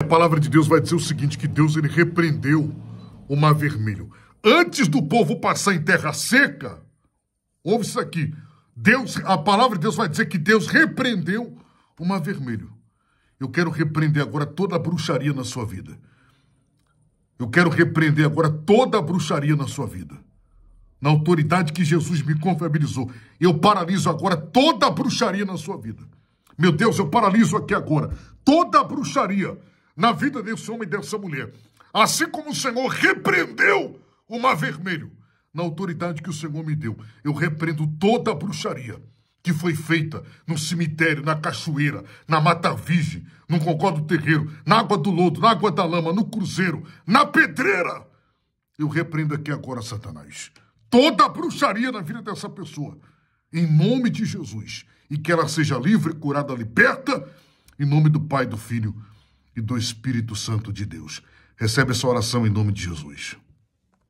A palavra de Deus vai dizer o seguinte, que Deus ele repreendeu o mar vermelho. Antes do povo passar em terra seca, ouve isso aqui, Deus, a palavra de Deus vai dizer que Deus repreendeu o mar vermelho. Eu quero repreender agora toda a bruxaria na sua vida. Eu quero repreender agora toda a bruxaria na sua vida. Na autoridade que Jesus me confiabilizou, eu paraliso agora toda a bruxaria na sua vida. Meu Deus, eu paraliso aqui agora toda a bruxaria na vida desse homem e dessa mulher. Assim como o Senhor repreendeu o mar vermelho na autoridade que o Senhor me deu, eu repreendo toda a bruxaria que foi feita no cemitério, na cachoeira, na mata virgem, no concó do terreiro, na água do lodo, na água da lama, no cruzeiro, na pedreira. Eu repreendo aqui agora Satanás. Toda a bruxaria na vida dessa pessoa, em nome de Jesus, e que ela seja livre, curada, liberta, em nome do Pai, do Filho e do Espírito Santo de Deus. Recebe essa oração em nome de Jesus.